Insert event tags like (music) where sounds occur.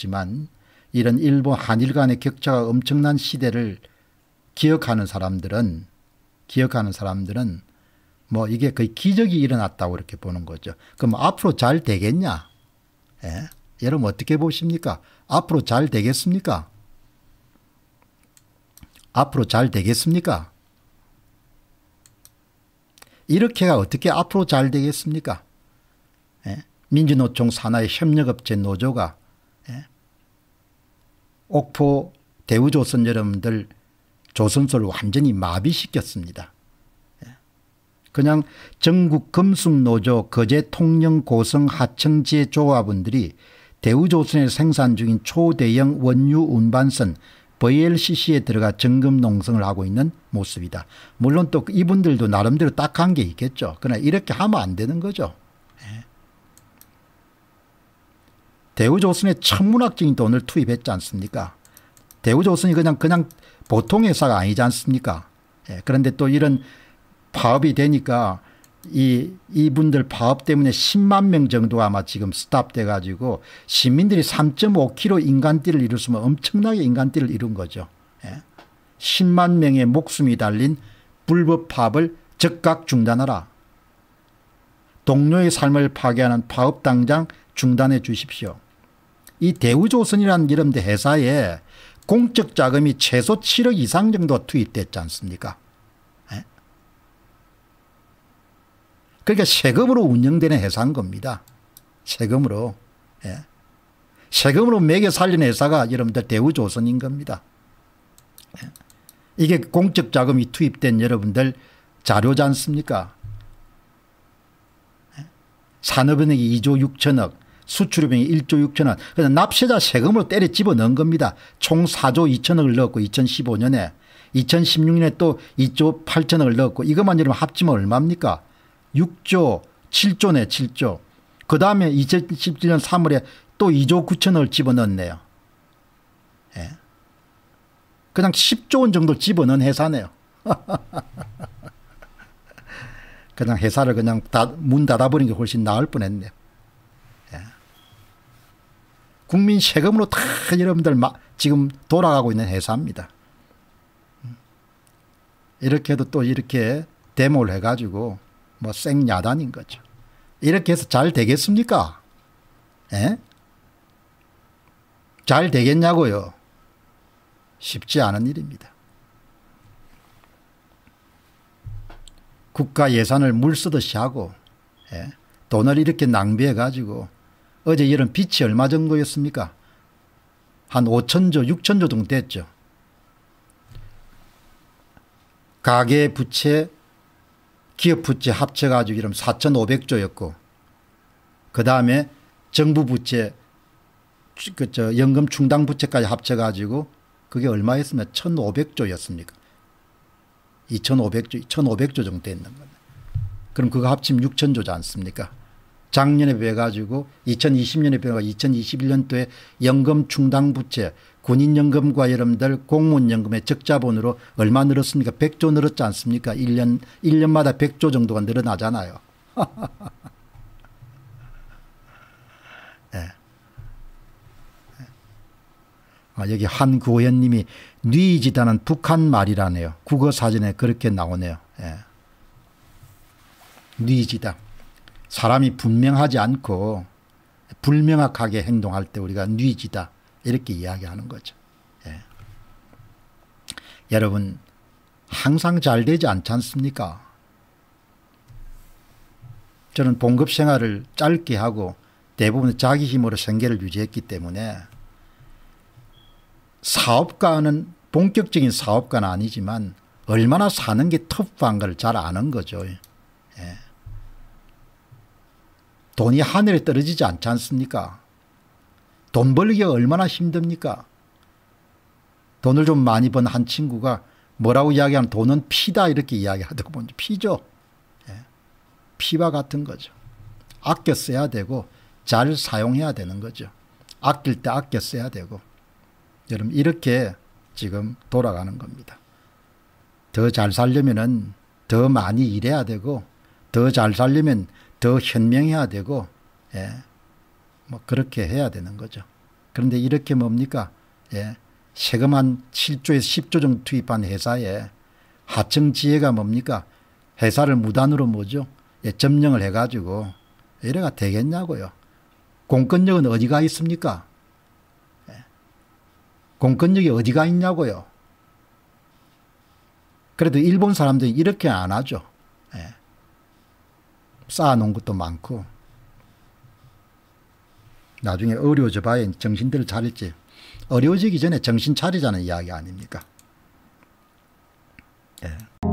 없지만 이런 일본 한일 간의 격차가 엄청난 시대를 기억하는 사람들은 기억하는 사람들은 뭐 이게 거의 기적이 일어났다고 이렇게 보는 거죠. 그럼 앞으로 잘 되겠냐? 예? 여러분 어떻게 보십니까? 앞으로 잘 되겠습니까? 앞으로 잘 되겠습니까? 이렇게가 어떻게 앞으로 잘 되겠습니까? 예? 민주노총 산하의 협력업체 노조가 예. 옥포 대우조선 여러분들 조선소를 완전히 마비시켰습니다. 예. 그냥 전국 금속노조 거제 통영 고성 하청지의 조합원들이 대우조선에 생산 중인 초대형 원유 운반선 VLCC에 들어가 정금 농성을 하고 있는 모습이다. 물론 또 이분들도 나름대로 딱한 게 있겠죠. 그러나 이렇게 하면 안 되는 거죠. 대우조선에 천문학적인 돈을 투입했지 않습니까? 대우조선이 그냥 그냥 보통 회사가 아니지 않습니까? 예, 그런데 또 이런 파업이 되니까 이 이분들 파업 때문에 10만 명정도 아마 지금 스탑돼 가지고 시민들이 3.5km 인간띠를 이루으면 엄청나게 인간띠를 이룬 거죠. 예? 10만 명의 목숨이 달린 불법 파업을 즉각 중단하라. 동료의 삶을 파괴하는 파업 당장 중단해 주십시오. 이 대우조선이라는 이름대 회사에 공적 자금이 최소 7억 이상 정도 투입됐지 않습니까? 예? 그러니까 세금으로 운영되는 회사인 겁니다. 세금으로. 예. 세금으로 매개 살린 회사가 여러분들 대우조선인 겁니다. 예. 이게 공적 자금이 투입된 여러분들 자료지 않습니까? 예? 산업은행이 2조 6천억, 수출입비이 1조 6천원. 그래서 납세자 세금으로 때려 집어넣은 겁니다. 총 4조 2천억을 넣었고 2015년에 2016년에 또 2조 8천억을 넣었고 이것만 이러면 합치면 얼마입니까 6조 7조네 7조. 그 다음에 2017년 3월에 또 2조 9천억을 집어넣었네요. 예. 그냥 10조 원 정도 집어넣은 회사네요. (laughs) 그냥 회사를 그냥 문 닫아버린 게 훨씬 나을 뻔했네요. 국민 세금으로 다 여러분들 지금 돌아가고 있는 회사입니다. 음. 이렇게 해도 또 이렇게 데모를 해가지고 뭐 생야단인 거죠. 이렇게 해서 잘 되겠습니까? 에? 예? 잘 되겠냐고요. 쉽지 않은 일입니다. 국가 예산을 물 쓰듯이 하고 예? 돈을 이렇게 낭비해 가지고 어제 이런 빛이 얼마 정도였습니까? 한 5천조, 6천조 정도 됐죠. 가계 부채, 기업 부채 합쳐가지고 이런 4,500조였고 그 다음에 정부 부채, 그저 연금 충당 부채까지 합쳐가지고 그게 얼마였으면 1,500조였습니까? 2,500조, 1,500조 정도 되는 겁니다. 그럼 그거 합치면 6,000조지 않습니까? 작년에 비해 가지고 2020년에 비해가 2021년도에 연금 충당 부채 군인연금과 여러분들 공무원연금의 적자본으로 얼마 늘었습니까? 100조 늘었지 않습니까? 1년, 1년마다 100조 정도가 늘어나잖아요. 네. (laughs) 아, 여기 한구호연님이 뉘지다는 북한 말이라네요. 국어사전에 그렇게 나오네요. 예. 뉘지다 사람이 분명하지 않고 불명확하게 행동할 때 우리가 뉘지다 이렇게 이야기하는 거죠. 예. 여러분 항상 잘 되지 않지 않습니까? 저는 봉급 생활을 짧게 하고 대부분 자기 힘으로 생계를 유지했기 때문에 사업가는 본격적인 사업가는 아니지만 얼마나 사는 게 터프한 걸 잘 아는 거죠. 예. 돈이 하늘에 떨어지지 않지 않습니까? 돈 벌기가 얼마나 힘듭니까? 돈을 좀 많이 번 한 친구가 뭐라고 이야기하면 돈은 피다 이렇게 이야기하더군보 피죠. 예. 피와 같은 거죠. 아껴 써야 되고 잘 사용해야 되는 거죠. 아낄 때 아껴 써야 되고 여러분 이렇게 지금 돌아가는 겁니다. 더 잘살려면더 많이 일해야 되고 더 잘 살려면 더 현명해야 되고 예, 뭐 그렇게 해야 되는 거죠. 그런데 이렇게 뭡니까? 예, 세금 한 7조에서 10조 정도 투입한 회사에 하청 지혜가 뭡니까? 회사를 무단으로 뭐죠? 예, 점령을 해가지고 이래가 되겠냐고요. 공권력은 어디가 있습니까? 예, 공권력이 어디가 있냐고요. 그래도 일본 사람들이 이렇게 안 하죠. 예. 쌓아놓은 것도 많고 나중에 어려워져 봐야 정신들 을 차릴지 어려워지기 전에 정신 차리자는 이야기 아닙니까? 예.